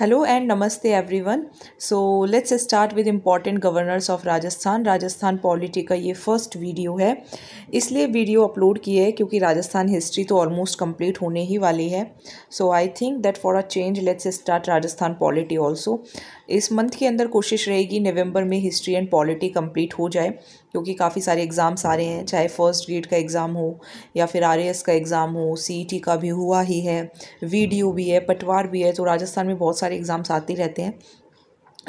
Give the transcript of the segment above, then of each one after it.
hello and नमस्ते everyone so let's start with important governors of Rajasthan Rajasthan polity का ये first video है इसलिए वीडियो अपलोड की है क्योंकि राजस्थान हिस्ट्री तो ऑलमोस्ट कंप्लीट होने ही वाली है so I think that for a change let's start Rajasthan polity also इस मंथ के अंदर कोशिश रहेगी नवंबर में हिस्ट्री एंड पॉलिटी कंप्लीट हो जाए क्योंकि काफ़ी सारे एग्ज़ाम्स आ रहे हैं चाहे फ़र्स्ट ग्रेड का एग्ज़ाम हो या फिर आर का एग्ज़ाम हो सी e का भी हुआ ही है वी भी है पटवार भी है तो राजस्थान में बहुत सारे एग्ज़ाम्स आते रहते हैं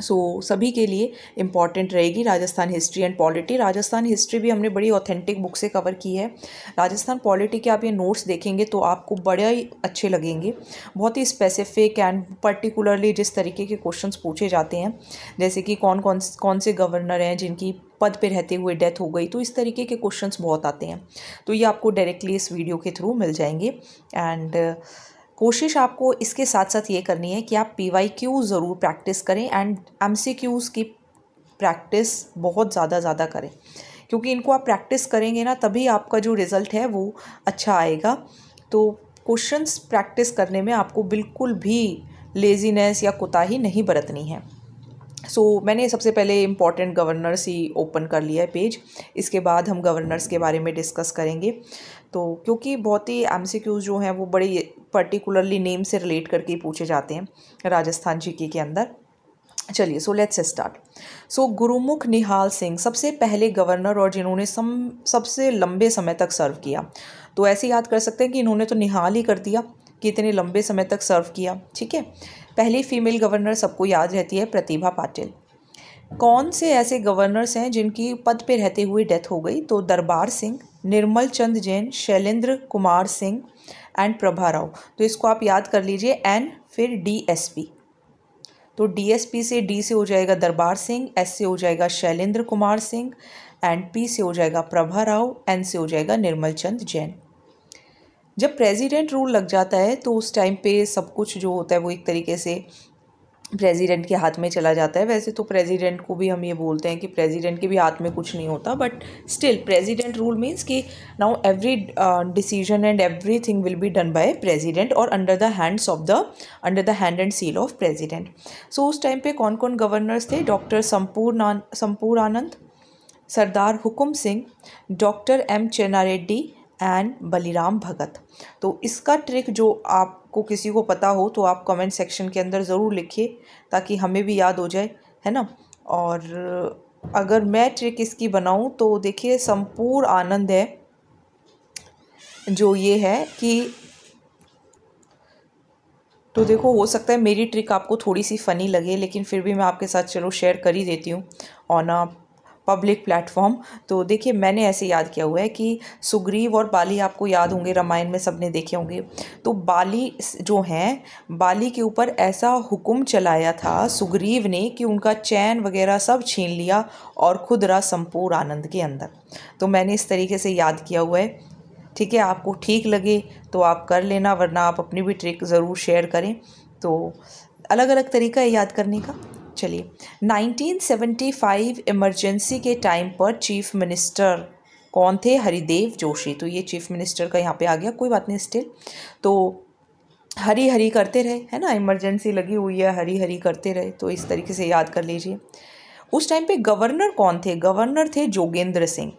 सो so, सभी के लिए इम्पॉर्टेंट रहेगी Rajasthan history and polity Rajasthan history भी हमने बड़ी ऑथेंटिक बुक से कवर की है राजस्थान पॉलिटी के आप ये नोट्स देखेंगे तो आपको बड़े ही अच्छे लगेंगे बहुत ही स्पेसिफिक एंड पर्टिकुलरली जिस तरीके के क्वेश्चंस पूछे जाते हैं जैसे कि कौन कौन कौन से गवर्नर हैं जिनकी पद पर रहते हुए डेथ हो गई तो इस तरीके के क्वेश्चन बहुत आते हैं तो ये आपको डायरेक्टली इस वीडियो के थ्रू मिल जाएंगे एंड uh, कोशिश आपको इसके साथ साथ ये करनी है कि आप पी वाई क्यू ज़रूर प्रैक्टिस करें एंड एम सी क्यूज़ की प्रैक्टिस बहुत ज़्यादा ज़्यादा करें क्योंकि इनको आप प्रैक्टिस करेंगे ना तभी आपका जो रिज़ल्ट है वो अच्छा आएगा तो क्वेश्चंस प्रैक्टिस करने में आपको बिल्कुल भी लेजीनेस या कोताही नहीं बरतनी है सो so, मैंने सबसे पहले इम्पॉर्टेंट गवर्नर्स ही ओपन कर लिया है पेज इसके बाद हम गवर्नर्स के बारे में डिस्कस करेंगे तो क्योंकि बहुत ही एम जो हैं वो बड़े पर्टिकुलरली नेम से रिलेट करके पूछे जाते हैं राजस्थान जी के अंदर चलिए सो लेट्स स्टार्ट सो गुरुमुख निहाल सिंह सबसे पहले गवर्नर और जिन्होंने सम सबसे लंबे समय तक सर्व किया तो ऐसे याद कर सकते हैं कि इन्होंने तो निहाल ही कर दिया कितने लंबे समय तक सर्व किया ठीक है पहली फीमेल गवर्नर सबको याद रहती है प्रतिभा पाटिल कौन से ऐसे गवर्नर्स हैं जिनकी पद पर रहते हुए डेथ हो गई तो दरबार सिंह निर्मल चंद जैन शैलेंद्र कुमार सिंह एंड प्रभा राव तो इसको आप याद कर लीजिए एन फिर डीएसपी तो डीएसपी से डी से हो जाएगा दरबार सिंह एस से हो जाएगा शैलेंद्र कुमार सिंह एंड पी से हो जाएगा प्रभा राव एन से हो जाएगा निर्मल चंद जैन जब प्रेसिडेंट रूल लग जाता है तो उस टाइम पे सब कुछ जो होता है वो एक तरीके से प्रेसिडेंट के हाथ में चला जाता है वैसे तो प्रेसिडेंट को भी हम ये बोलते हैं कि प्रेसिडेंट के भी हाथ में कुछ नहीं होता but still president rule means कि now every decision and everything will be done by president और under the hands of the under the hand and seal of president so उस टाइम पे कौन कौन गवर्नर्स थे doctor Sampurna Sampurnanand Sardar Hukam Singh doctor M Reddy and Baliram Bhagat तो इसका trick जो आपको किसी को पता हो तो आप कमेंट सेक्शन के अंदर ज़रूर लिखिए ताकि हमें भी याद हो जाए है ना और अगर मैं ट्रिक इसकी बनाऊं तो देखिए संपूर्ण आनंद है जो ये है कि तो देखो हो सकता है मेरी ट्रिक आपको थोड़ी सी फ़नी लगे लेकिन फिर भी मैं आपके साथ चलो शेयर कर ही देती हूँ ऑन अ पब्लिक प्लेटफॉर्म तो देखिए मैंने ऐसे याद किया हुआ है कि सुग्रीव और बाली आपको याद होंगे रामायण में सबने देखे होंगे तो बाली जो हैं बाली के ऊपर ऐसा हुक्म चलाया था सुग्रीव ने कि उनका चैन वगैरह सब छीन लिया और खुद रहा संपूर्ण आनंद के अंदर तो मैंने इस तरीके से याद किया हुआ है ठीक है आपको ठीक लगे तो आप कर लेना वरना आप अपनी भी ट्रिक ज़रूर शेयर करें तो अलग अलग तरीका है याद करने का चलिए 1975 इमरजेंसी के टाइम पर चीफ मिनिस्टर कौन थे हरिदेव जोशी तो ये चीफ मिनिस्टर का यहाँ पे आ गया कोई बात नहीं स्टिल तो हरी हरी करते रहे है ना इमरजेंसी लगी हुई है हरी हरी करते रहे तो इस तरीके से याद कर लीजिए उस टाइम पे गवर्नर कौन थे गवर्नर थे जोगेंद्र सिंह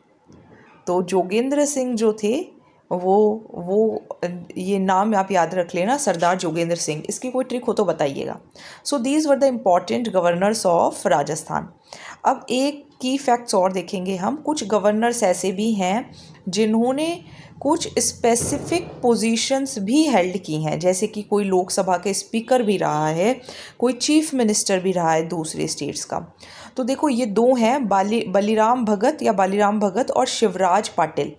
तो जोगेंद्र सिंह जो थे वो वो ये नाम आप याद रख लेना सरदार जोगेंद्र सिंह इसकी कोई ट्रिक हो तो बताइएगा so these were the important governors of Rajasthan अब एक की फैक्ट्स और देखेंगे हम कुछ गवर्नर्स ऐसे भी हैं जिन्होंने कुछ स्पेसिफिक पोजीशंस भी हेल्ड की हैं जैसे कि कोई लोकसभा के स्पीकर भी रहा है कोई चीफ मिनिस्टर भी रहा है दूसरे स्टेट्स का तो देखो ये दो हैं बाली बलीराम भगत या बालीराम भगत और शिवराज पाटिल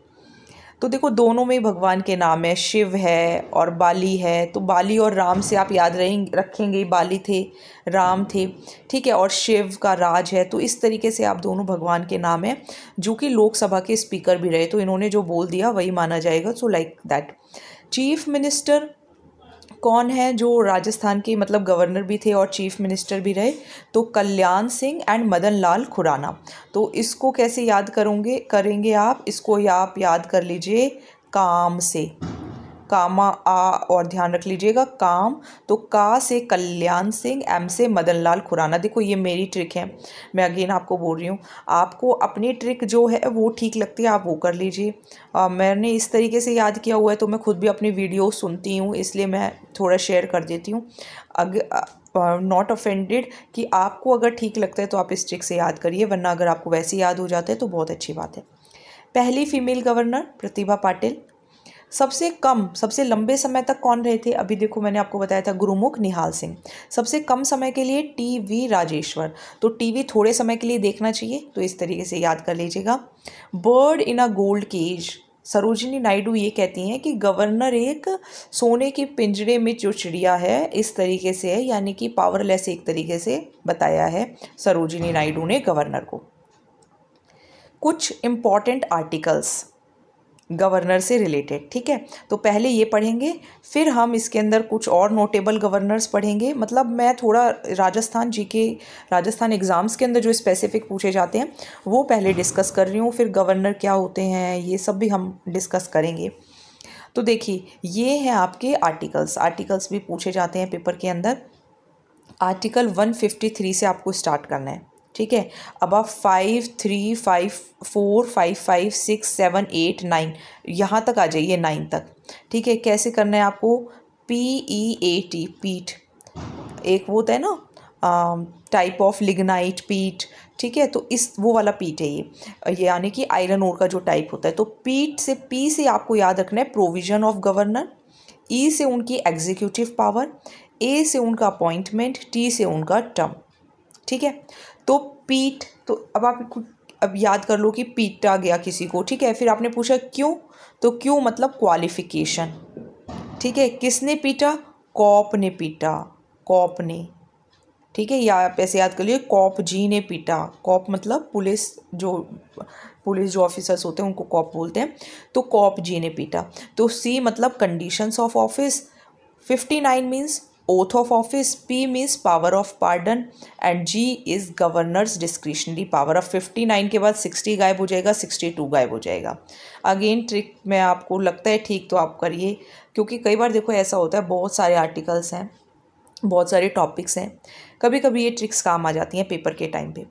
तो देखो दोनों में भगवान के नाम है शिव है और बाली है तो बाली और राम से आप याद रहें रखेंगे बाली थे राम थे ठीक है और शिव का राज है तो इस तरीके से आप दोनों भगवान के नाम हैं जो कि लोकसभा के स्पीकर भी रहे तो इन्होंने जो बोल दिया वही माना जाएगा so like that chief minister कौन है जो राजस्थान के मतलब गवर्नर भी थे और चीफ मिनिस्टर भी रहे तो कल्याण सिंह एंड मदन लाल खुराना तो इसको कैसे याद करोगे करेंगे आप इसको आप याद कर लीजिए काम से कामा आ और ध्यान रख लीजिएगा काम तो का से कल्याण सिंह एम से मदन लाल खुराना देखो ये मेरी ट्रिक है मैं अगेन आपको बोल रही हूँ आपको अपनी ट्रिक जो है वो ठीक लगती है आप वो कर लीजिए मैंने इस तरीके से याद किया हुआ है तो मैं खुद भी अपनी वीडियो सुनती हूँ इसलिए मैं थोड़ा शेयर कर देती हूँ अग नॉट ऑफेंडेड कि आपको अगर ठीक लगता है तो आप इस ट्रिक से याद करिए वरना अगर आपको वैसे याद हो जाता है तो बहुत अच्छी बात है पहली फीमेल गवर्नर प्रतिभा पाटिल सबसे कम सबसे लंबे समय तक कौन रहे थे अभी देखो मैंने आपको बताया था गुरुमुख निहाल सिंह सबसे कम समय के लिए टी वी राजेश्वर तो टी वी थोड़े समय के लिए देखना चाहिए तो इस तरीके से याद कर लीजिएगा bird in a gold cage Sarojini Naidu ये कहती हैं कि गवर्नर एक सोने के पिंजरे में जो चिड़िया है इस तरीके से है यानी कि पावरलेस एक तरीके से बताया है सरोजिनी नायडू ने गवर्नर को कुछ इम्पॉर्टेंट आर्टिकल्स गवर्नर से रिलेटेड ठीक है तो पहले ये पढ़ेंगे फिर हम इसके अंदर कुछ और नोटेबल गवर्नर्स पढ़ेंगे मतलब मैं थोड़ा राजस्थान जी के राजस्थान एग्ज़ाम्स के अंदर जो स्पेसिफिक पूछे जाते हैं वो पहले डिस्कस कर रही हूँ फिर गवर्नर क्या होते हैं ये सब भी हम डिस्कस करेंगे तो देखिए ये हैं आपके आर्टिकल्स आर्टिकल्स भी पूछे जाते हैं पेपर के अंदर आर्टिकल वन से आपको स्टार्ट करना है ठीक है अब आप five three five four five five six seven eight nine यहाँ तक आ जाइए नाइन तक ठीक है कैसे करना है आपको पी ई ए टी पीट एक वो होता है ना टाइप ऑफ लिग्नाइट पीट ठीक है तो इस वो वाला पीट है ये यानी कि आयरन ओर का जो टाइप होता है तो पीट से पी से आपको याद रखना है प्रोविजन ऑफ गवर्नर ई से उनकी एग्जीक्यूटिव पावर ए से उनका अपॉइंटमेंट टी से उनका टर्म ठीक है तो पीट तो अब आप अब याद कर लो कि पीटा गया किसी को ठीक है फिर आपने पूछा क्यों तो क्यों मतलब क्वालिफिकेशन ठीक है किसने पीटा कॉप ने पीटा कॉप ने ठीक है या आप ऐसे याद कर लीजिए कॉप जी ने पीटा कॉप मतलब पुलिस जो पुलिस जो ऑफिसर्स होते हैं उनको कॉप बोलते हैं तो कॉप जी ने पीटा तो सी मतलब conditions of office fifty nine means oath of office p means power of pardon and g is governor's discretionary power fifty 59 के बाद 60 गायब हो जाएगा 62 गायब हो जाएगा अगेन ट्रिक में आपको लगता है ठीक तो आप करिए क्योंकि कई बार देखो ऐसा होता है बहुत सारे आर्टिकल्स हैं बहुत सारे टॉपिक्स हैं कभी कभी ये ट्रिक्स काम आ जाती हैं पेपर के टाइम पे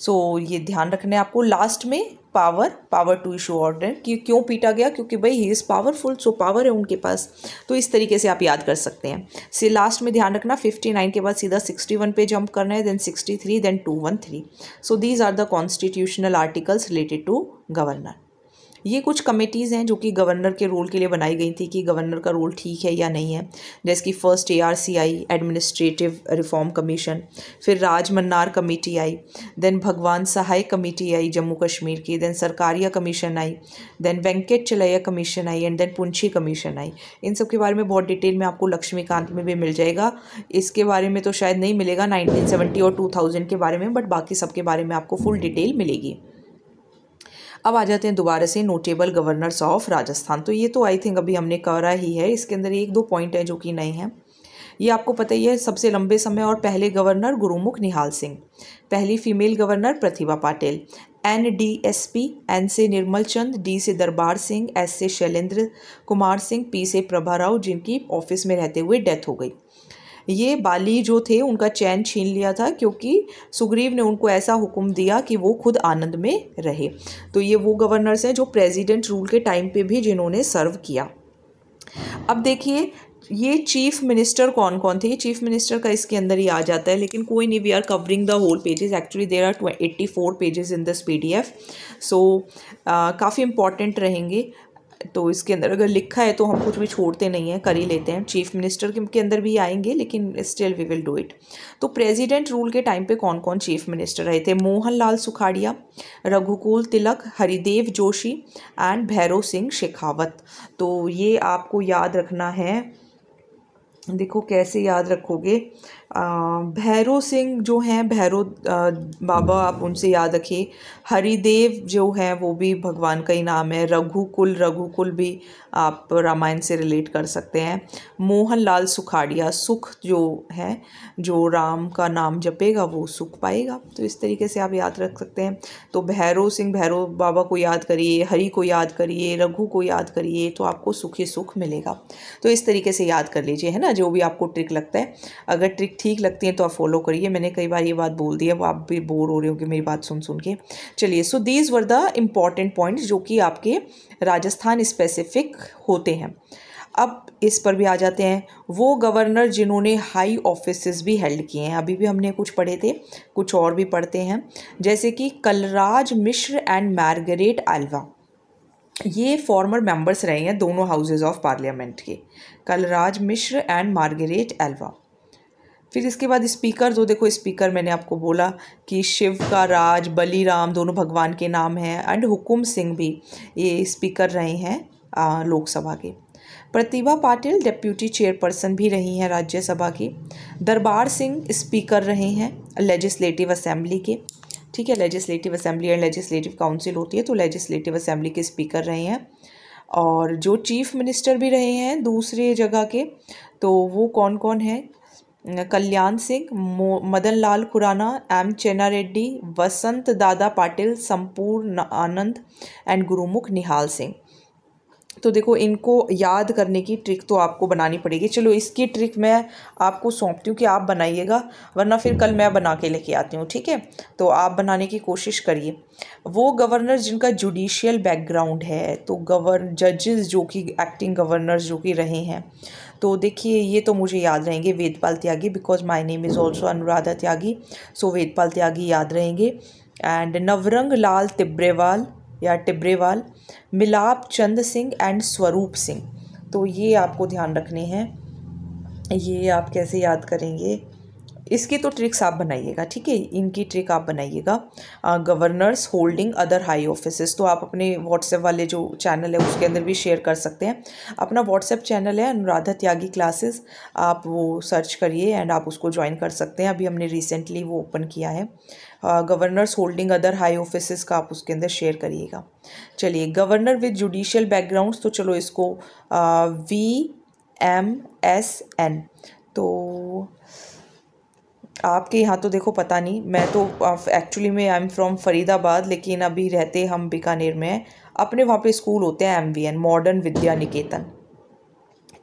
सो so, ये ध्यान रखना है आपको लास्ट में power power to issue order कि क्यों पीटा गया क्योंकि भाई he is powerful so power है उनके पास तो इस तरीके से आप याद कर सकते हैं से लास्ट में ध्यान रखना फिफ्टी नाइन के बाद सीधा सिक्सटी वन पे जंप करना है then sixty three then two one three so these are the constitutional articles related to governor ये कुछ कमेटीज़ हैं जो कि गवर्नर के रोल के लिए बनाई गई थी कि गवर्नर का रोल ठीक है या नहीं है जैसे कि फ़र्स्ट ए आर सी आई एडमिनिस्ट्रेटिव रिफॉर्म कमीशन फिर राजमन्नार कमेटी आई देन भगवान सहाय कमेटी आई जम्मू कश्मीर की देन सरकारिया कमीशन आई देन वेंकट चलैया कमीशन आई एंड देन पुंछी कमीशन आई इन सब के बारे में बहुत डिटेल में आपको लक्ष्मीकांत में भी मिल जाएगा इसके बारे में तो शायद नहीं मिलेगा नाइनटीन और टू के बारे में बट बाकी सब के बारे में आपको फुल डिटेल मिलेगी अब आ जाते हैं दोबारा से नोटेबल गवर्नर्स ऑफ राजस्थान तो ये तो आई थिंक अभी हमने करा ही है इसके अंदर एक दो पॉइंट हैं जो कि नए हैं ये आपको पता ही है सबसे लंबे समय और पहले गवर्नर गुरुमुख निहाल सिंह पहली female governor Pratibha Patil N D S P N से निर्मल चंद डी से दरबार सिंह एस से शैलेंद्र कुमार सिंह पी से प्रभा राव जिनकी ऑफिस में रहते हुए डेथ हो गई ये बाली जो थे उनका चैन छीन लिया था क्योंकि सुग्रीव ने उनको ऐसा हुक्म दिया कि वो खुद आनंद में रहे तो ये वो गवर्नर्स हैं जो प्रेसिडेंट रूल के टाइम पे भी जिन्होंने सर्व किया अब देखिए ये चीफ मिनिस्टर कौन कौन थे ये चीफ मिनिस्टर का इसके अंदर ही आ जाता है लेकिन कोई नहीं we are covering the whole pages actually there are eighty four pages in this P D F so काफ़ी इंपॉर्टेंट रहेंगे तो इसके अंदर अगर लिखा है तो हम कुछ भी छोड़ते नहीं हैं कर ही लेते हैं चीफ मिनिस्टर के अंदर भी आएंगे लेकिन still we will do it तो प्रेसिडेंट रूल के टाइम पे कौन कौन चीफ मिनिस्टर रहे थे मोहन लाल सुखाड़िया रघुकुल तिलक हरिदेव जोशी एंड भैरव सिंह शेखावत तो ये आपको याद रखना है देखो कैसे याद रखोगे भैरव सिंह जो हैं भैरव बाबा आप उनसे याद रखिए हरिदेव जो है वो भी भगवान का ही नाम है रघुकुल रघुकुल भी आप रामायण से रिलेट कर सकते हैं मोहन लाल सुखाड़िया सुख जो है जो राम का नाम जपेगा वो सुख पाएगा तो इस तरीके से आप याद रख सकते हैं तो भैरव सिंह भैरव बाबा को याद करिए हरि को याद करिए रघु को याद करिए तो आपको सुखी सुख मिलेगा तो इस तरीके से याद कर लीजिए है ना जो भी आपको ट्रिक लगता है अगर ट्रिक ठीक लगती हैं तो आप फॉलो करिए मैंने कई बार ये बात बोल दी है वो आप भी बोर हो रहे होंगे मेरी बात सुन सुन के चलिए so these were the important point जो कि आपके राजस्थान स्पेसिफिक होते हैं अब इस पर भी आ जाते हैं वो गवर्नर जिन्होंने हाई ऑफिस भी हेल्ड किए हैं अभी भी हमने कुछ पढ़े थे कुछ और भी पढ़ते हैं जैसे कि कलराज मिश्र एंड मार्गरेट अल्वा ये फॉर्मर मेंबर्स रहे हैं दोनों हाउसेज ऑफ पार्लियामेंट के कलराज मिश्र एंड मार्गरेट एल्वा फिर इसके बाद स्पीकर जो तो देखो स्पीकर मैंने आपको बोला कि शिव का राज बली राम दोनों भगवान के नाम हैं एंड हुकुम सिंह भी ये स्पीकर रहे हैं लोकसभा के प्रतिभा पाटिल डिप्यूटी चेयरपर्सन भी रही हैं राज्यसभा की दरबार सिंह स्पीकर रहे हैं लेजिस्लेटिव असेंबली के ठीक है legislative assembly and legislative council होती है तो लेजिस्लेटिव असेंबली के स्पीकर रहे हैं और जो चीफ मिनिस्टर भी रहे हैं दूसरे जगह के तो वो कौन कौन है कल्याण सिंह मदन लाल खुराना एम चेना रेड्डी वसंत दादा पाटिल संपूर्ण आनंद एंड गुरुमुख निहाल सिंह तो देखो इनको याद करने की ट्रिक तो आपको बनानी पड़ेगी चलो इसकी ट्रिक मैं आपको सौंपती हूँ कि आप बनाइएगा वरना फिर कल मैं बना के लेके आती हूँ ठीक है तो आप बनाने की कोशिश करिए वो गवर्नर जिनका जुडिशियल बैकग्राउंड है तो गवर्न जजेस जो कि एक्टिंग गवर्नर जो कि रहे हैं तो देखिए ये तो मुझे याद रहेंगे Vedpal Tyagi because my name is also Anuradha Tyagi so Vedpal Tyagi याद रहेंगे एंड नवरंग लाल तिब्रेवाल या टिब्रेवाल मिलाप चंद सिंह एंड स्वरूप सिंह तो ये आपको ध्यान रखने हैं ये आप कैसे याद करेंगे इसकी तो ट्रिक्स आप बनाइएगा ठीक है इनकी ट्रिक आप बनाइएगा governors holding other high office तो आप अपने व्हाट्सएप वाले जो चैनल है उसके अंदर भी शेयर कर सकते हैं अपना व्हाट्सएप चैनल है अनुराधा त्यागी क्लासेस आप वो सर्च करिए एंड आप उसको ज्वाइन कर सकते हैं अभी हमने रिसेंटली वो ओपन किया है governors holding other high office का आप उसके अंदर शेयर करिएगा चलिए गवर्नर विद जुडिशियल बैकग्राउंड्स तो चलो इसको वी एम एस एन तो आपके यहाँ तो देखो पता नहीं मैं तो एक्चुअली में आई एम फ्रॉम फरीदाबाद लेकिन अभी रहते हम बीकानेर में हैं अपने वहाँ पे स्कूल होते हैं M V N modern Vidya Niketan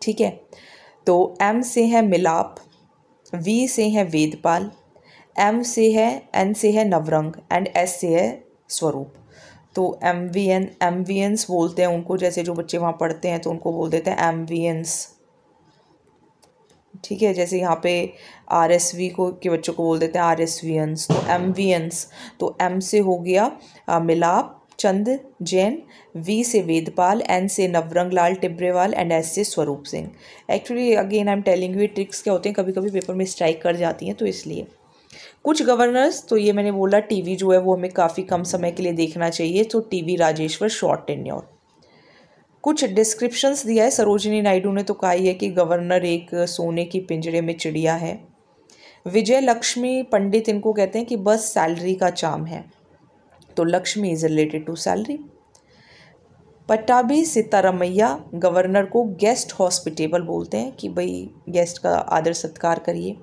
ठीक है तो एम से है मिलाप वी से है वेदपाल एम से है एन से है नवरंग एंड एस से है स्वरूप तो M V N M V Ns बोलते हैं उनको जैसे जो बच्चे वहाँ पढ़ते हैं तो उनको बोल देते हैं एम वी एंस ठीक है जैसे यहाँ पे आर एस वी को के बच्चों को बोल देते हैं आर एस वी एंस तो एम वी एंस तो एम से हो गया आ, मिलाप चंद जैन वी से वेदपाल एन से नवरंग लाल टिब्रेवाल एंड एस से Swaroop Singh actually again I am telling you tricks क्या होते हैं कभी कभी पेपर में स्ट्राइक कर जाती हैं तो इसलिए कुछ गवर्नर्स तो ये मैंने बोला टीवी जो है वो हमें काफ़ी कम समय के लिए देखना चाहिए तो टीवी राजेश्वर शॉर्ट टेन्योर कुछ डिस्क्रिप्शंस दिया है सरोजिनी नायडू ने तो कहा है कि गवर्नर एक सोने की पिंजरे में चिड़िया है विजय लक्ष्मी पंडित इनको कहते हैं कि बस सैलरी का चाम है तो Lakshmi is related to salary Pattabhi Sitaramayya governor को गेस्ट हॉस्पिटेबल बोलते हैं कि भाई गेस्ट का आदर सत्कार करिए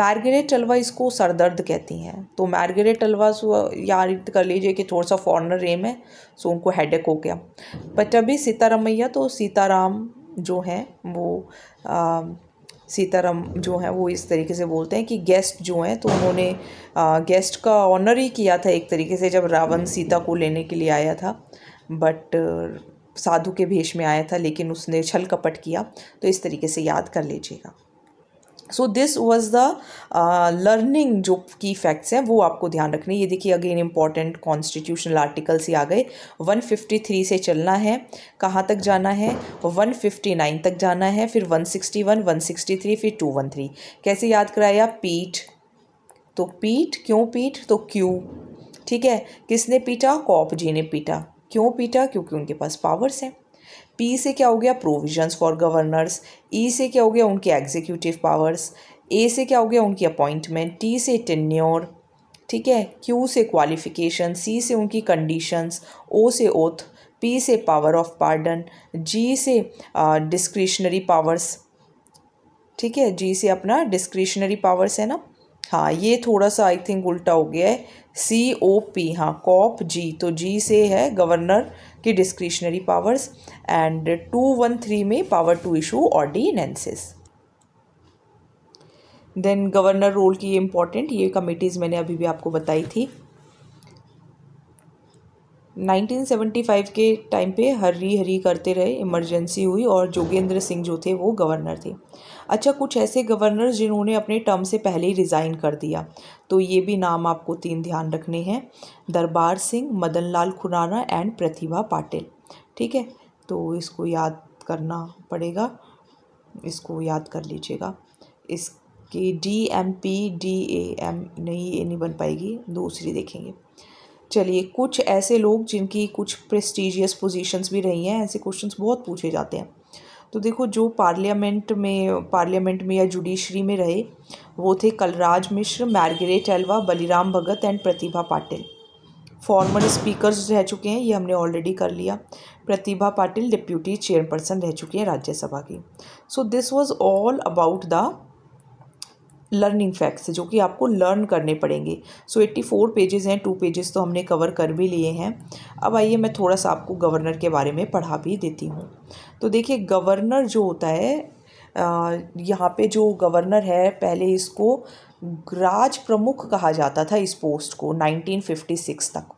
मार्गरेट अलवा इसको सरदर्द कहती हैं तो मार्गरेट सो याद कर लीजिए कि थोड़ा सा फॉरनर रेम है सो उनको हेडेक हो गया बट अभी सीतारामैया तो सीताराम जो हैं वो सीताराम जो हैं वो इस तरीके से बोलते हैं कि गेस्ट जो हैं तो उन्होंने गेस्ट का ऑनर ही किया था एक तरीके से जब रावण सीता को लेने के लिए आया था बट साधु के भेष में आया था लेकिन उसने छल कपट किया तो इस तरीके से याद कर लीजिएगा so this was the learning जो की फैक्ट्स हैं वो आपको ध्यान रखने ये देखिए अगेन इंपॉर्टेंट कॉन्स्टिट्यूशनल आर्टिकल्स ही आ गए 153 से चलना है कहाँ तक जाना है 159 तक जाना है फिर 161 163 फिर 213 कैसे याद कराया पीठ तो पीठ क्यों पीठ तो क्यू ठीक है किसने पीटा कॉप जी ने पीटा क्यों पीटा क्योंकि उनके पास पावर्स हैं पी से क्या हो गया प्रोविजंस फॉर गवर्नर्स ई से क्या हो गया उनके एग्जीक्यूटिव पावर्स ए से क्या हो गया उनकी अपॉइंटमेंट टी से टेन्योर ठीक है क्यू से क्वालिफिकेशन सी से उनकी कंडीशंस ओ से ओथ पी से पावर ऑफ पार्डन जी से डिस्क्रिशनरी पावर्स ठीक है जी से अपना डिस्क्रिशनरी पावर्स है ना हाँ ये थोड़ा सा आई थिंक उल्टा हो गया है सी ओ पी हाँ कॉप जी तो जी से है गवर्नर की discretionary powers and two one three में power to issue ordinances then governor role की ये इम्पॉर्टेंट ये कमिटीज मैंने अभी भी आपको बताई थी 1975 के टाइम पे हरी हरी करते रहे इमरजेंसी हुई और जोगेंद्र सिंह जो थे वो गवर्नर थे अच्छा कुछ ऐसे गवर्नर जिन्होंने अपने टर्म से पहले ही रिज़ाइन कर दिया तो ये भी नाम आपको तीन ध्यान रखने हैं दरबार सिंह मदन लाल खुराना एंड प्रतिभा पाटिल ठीक है तो इसको याद करना पड़ेगा इसको याद कर लीजिएगा इसकी D M P D A M नहीं ये नहीं बन पाएगी दूसरी देखेंगे चलिए कुछ ऐसे लोग जिनकी कुछ प्रेस्टिजियस पोजीशंस भी रही हैं ऐसे क्वेश्चंस बहुत पूछे जाते हैं तो देखो जो पार्लियामेंट में पार्लियामेंट में या जुडिशरी में रहे वो थे Kalraj Mishra Margaret Alva Baliram Bhagat and Pratibha Patil former speakers रह चुके हैं ये हमने ऑलरेडी कर लिया प्रतिभा पाटिल डिप्यूटी चेयरपर्सन रह चुकी हैं राज्यसभा की so this was all about the learning facts जो कि आपको लर्न करने पड़ेंगे सो एट्टी फोर पेजेज़ हैं टू पेजेस तो हमने कवर कर भी लिए हैं अब आइए मैं थोड़ा सा आपको गवर्नर के बारे में पढ़ा भी देती हूँ तो देखिए गवर्नर जो होता है यहाँ पे जो गवर्नर है पहले इसको राज प्रमुख कहा जाता था इस पोस्ट को 1956 तक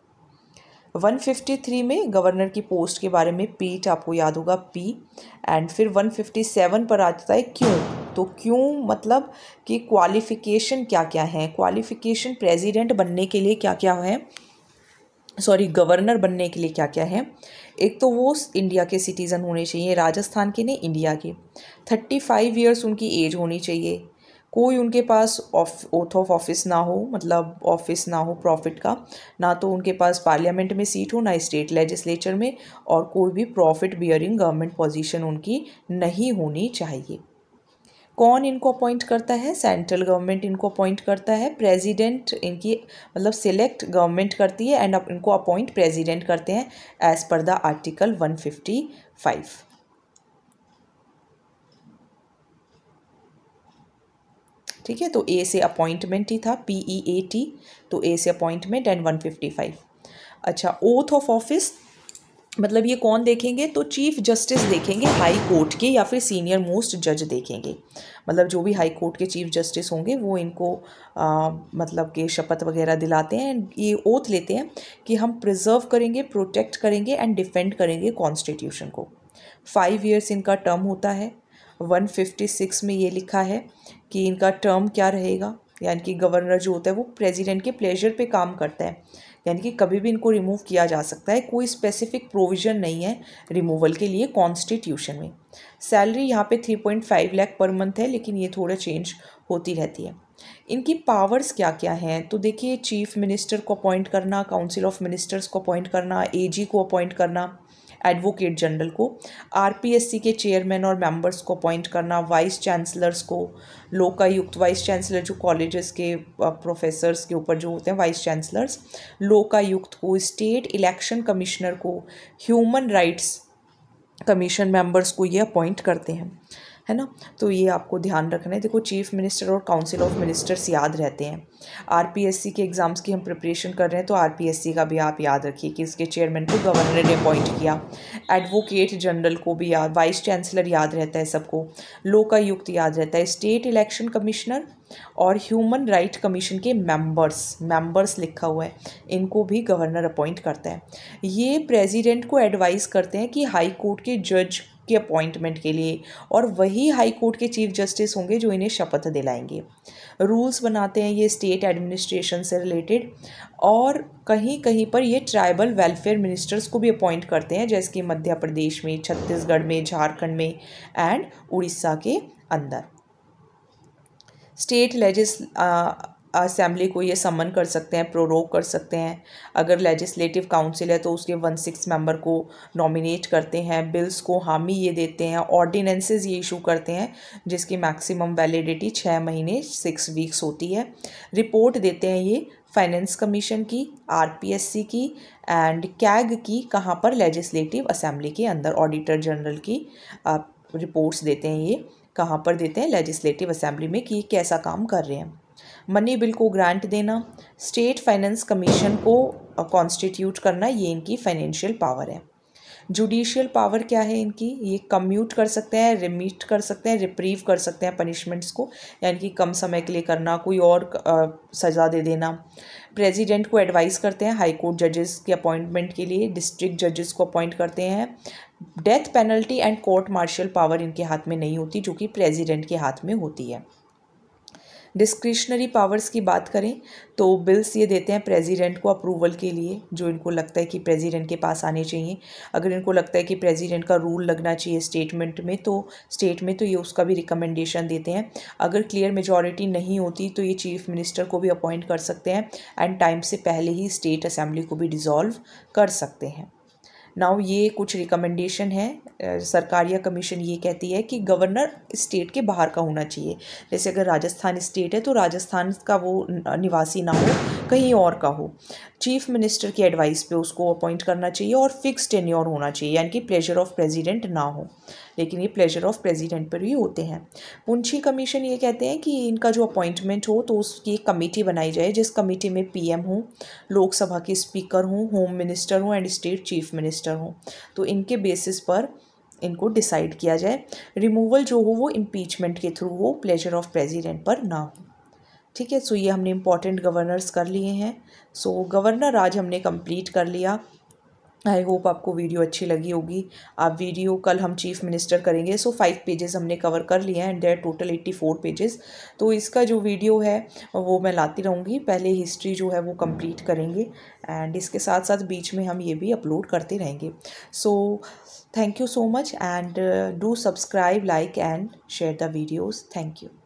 153 में गवर्नर की पोस्ट के बारे में पीट आपको याद होगा पी एंड फिर 157 पर आ जाता है क्यों तो क्यों मतलब कि क्वालिफ़िकेशन क्या क्या है क्वालिफ़िकेशन प्रेसिडेंट बनने के लिए क्या क्या है सॉरी गवर्नर बनने के लिए क्या क्या है एक तो वो इंडिया के सिटीज़न होने चाहिए राजस्थान के नहीं इंडिया के थर्टी फाइव ईयर्स उनकी एज होनी चाहिए कोई उनके पास ओथ ऑफ ऑफिस ना हो मतलब ऑफिस ना हो प्रॉफिट का ना तो उनके पास पार्लियामेंट में सीट हो ना स्टेट लेजिस्लेचर में और कोई भी प्रॉफिट बियरिंग गवर्नमेंट पोजीशन उनकी नहीं होनी चाहिए कौन इनको अपॉइंट करता है सेंट्रल गवर्नमेंट इनको अपॉइंट करता है प्रेसिडेंट इनकी मतलब सिलेक्ट गवर्नमेंट करती है एंड इनको अपॉइंट प्रेसिडेंट करते हैं एज पर the article one fifty five ठीक है तो ए से अपॉइंटमेंट ही था पी ई ए टी तो ए से appointment and one fifty five अच्छा ओथ ऑफ ऑफिस मतलब ये कौन देखेंगे तो चीफ जस्टिस देखेंगे हाई कोर्ट के या फिर सीनियर मोस्ट जज देखेंगे मतलब जो भी हाई कोर्ट के चीफ जस्टिस होंगे वो इनको आ, मतलब के शपथ वगैरह दिलाते हैं एंड ये ओथ लेते हैं कि हम प्रिजर्व करेंगे प्रोटेक्ट करेंगे एंड डिफेंड करेंगे कॉन्स्टिट्यूशन को फाइव ईयर्स इनका टर्म होता है वन फिफ्टी सिक्स में ये लिखा है कि इनका टर्म क्या रहेगा यानी कि गवर्नर जो होता है वो प्रेजिडेंट के प्लेजर पर काम करता है यानी कि कभी भी इनको रिमूव किया जा सकता है कोई स्पेसिफिक प्रोविज़न नहीं है रिमूवल के लिए कॉन्स्टिट्यूशन में सैलरी यहाँ पे three point five lakh per month है लेकिन ये थोड़ा चेंज होती रहती है इनकी पावर्स क्या क्या हैं तो देखिए चीफ मिनिस्टर को अपॉइंट करना काउंसिल ऑफ मिनिस्टर्स को अपॉइंट करना एजी को अपॉइंट करना एडवोकेट जनरल को आरपीएससी के चेयरमैन और मेंबर्स को अपॉइंट करना वाइस चांसलर्स को लोकायुक्त वाइस चांसलर जो कॉलेजेस के प्रोफेसर्स के ऊपर जो होते हैं वाइस चांसलर्स लोकायुक्त को स्टेट इलेक्शन कमिश्नर को ह्यूमन राइट्स कमीशन मेंबर्स को ये अपॉइंट करते हैं है ना तो ये आपको ध्यान रखना है देखो चीफ मिनिस्टर और काउंसिल ऑफ मिनिस्टर्स याद रहते हैं आरपीएससी के एग्ज़ाम्स की हम प्रिपरेशन कर रहे हैं तो आरपीएससी का भी आप याद रखिए कि इसके चेयरमैन को गवर्नर ने अपॉइंट किया एडवोकेट जनरल को भी याद वाइस चांसलर याद रहता है सबको लोकायुक्त याद रहता है स्टेट इलेक्शन कमिश्नर और ह्यूमन राइट कमीशन के मेंबर्स मेंबर्स लिखा हुआ है इनको भी गवर्नर अपॉइंट करता है ये प्रेसिडेंट को एडवाइस करते हैं कि हाई कोर्ट के जज के अपॉइंटमेंट के लिए और वही हाई कोर्ट के चीफ जस्टिस होंगे जो इन्हें शपथ दिलाएंगे रूल्स बनाते हैं ये स्टेट एडमिनिस्ट्रेशन से रिलेटेड और कहीं कहीं पर ये ट्राइबल वेलफेयर मिनिस्टर्स को भी अपॉइंट करते हैं जैसे कि मध्य प्रदेश में छत्तीसगढ़ में झारखंड में एंड उड़ीसा के अंदर स्टेट लेजिस असेंबली को ये समन कर सकते हैं प्रोरोग कर सकते हैं अगर लेजिस्लेटिव काउंसिल है तो उसके वन सिक्स मेंबर को नॉमिनेट करते हैं बिल्स को हामी ये देते हैं ऑर्डिनेंसेज ये इशू करते हैं जिसकी मैक्सिमम वैलिडिटी छः महीने सिक्स वीक्स होती है रिपोर्ट देते हैं ये फाइनेंस कमीशन की आर की एंड कैग की कहाँ पर लेजिस्लेटिव असम्बली के अंदर ऑडिटर जनरल की रिपोर्ट्स देते हैं ये कहाँ पर देते हैं लेजिस्लेटिव असेंबली में कि कैसा काम कर रहे हैं मनी बिल को ग्रांट देना स्टेट फाइनेंस कमीशन को कॉन्स्टिट्यूट करना ये इनकी फाइनेंशियल पावर है जुडिशियल पावर क्या है इनकी ये कम्यूट कर सकते हैं रिमीट कर सकते हैं रिप्रीव कर सकते हैं पनिशमेंट्स को यानी कि कम समय के लिए करना कोई और आ, सज़ा दे देना प्रेसिडेंट को एडवाइस करते हैं हाई कोर्ट जजेस के अपॉइंटमेंट के लिए डिस्ट्रिक्ट जजेस को अपॉइंट करते हैं death penalty and court martial power इनके हाथ में नहीं होती जो कि प्रेजिडेंट के हाथ में होती है डिस्क्रिशनरी पावर्स की बात करें तो बिल्स ये देते हैं प्रेसिडेंट को अप्रूवल के लिए जो इनको लगता है कि प्रेसिडेंट के पास आने चाहिए अगर इनको लगता है कि प्रेसिडेंट का रूल लगना चाहिए स्टेटमेंट में तो स्टेट में तो ये उसका भी रिकमेंडेशन देते हैं अगर क्लियर मेजॉरिटी नहीं होती तो ये चीफ मिनिस्टर को भी अपॉइंट कर सकते हैं एंड टाइम से पहले ही स्टेट असेंबली को भी डिज़ोल्व कर सकते हैं नाउ ये कुछ रिकमेंडेशन है सरकार या कमीशन ये कहती है कि गवर्नर स्टेट के बाहर का होना चाहिए जैसे अगर राजस्थान स्टेट है तो राजस्थान का वो निवासी ना हो कहीं और का हो चीफ मिनिस्टर की एडवाइस पे उसको अपॉइंट करना चाहिए और फिक्स टेन्योर होना चाहिए यानी कि प्लेजर ऑफ प्रेजिडेंट ना हो लेकिन ये प्लेजर ऑफ प्रेजिडेंट पर ही होते हैं मुंशी कमीशन ये कहते हैं कि इनका जो अपॉइंटमेंट हो तो उसकी एक कमेटी बनाई जाए जिस कमेटी में एम हों लोकसभा के स्पीकर हों होम मिनिस्टर हों एंड स्टेट चीफ मिनिस्टर हों तो इनके बेसिस पर इनको डिसाइड किया जाए रिमूवल जो हो वो इम्पीचमेंट के थ्रू हो प्लेजर ऑफ प्रेसिडेंट पर ना हो ठीक है सो ये हमने इम्पॉर्टेंट गवर्नर्स कर लिए हैं सो गवर्नर आज हमने कंप्लीट कर लिया आई होप आपको वीडियो अच्छी लगी होगी आप वीडियो कल हम चीफ मिनिस्टर करेंगे सो फाइव पेजेस हमने कवर कर लिए हैं and there total eighty four pages तो इसका जो वीडियो है वो मैं लाती रहूँगी पहले हिस्ट्री जो है वो कंप्लीट करेंगे एंड इसके साथ साथ बीच में हम ये भी अपलोड करते रहेंगे so thank you so much and do subscribe like and share the videos thank you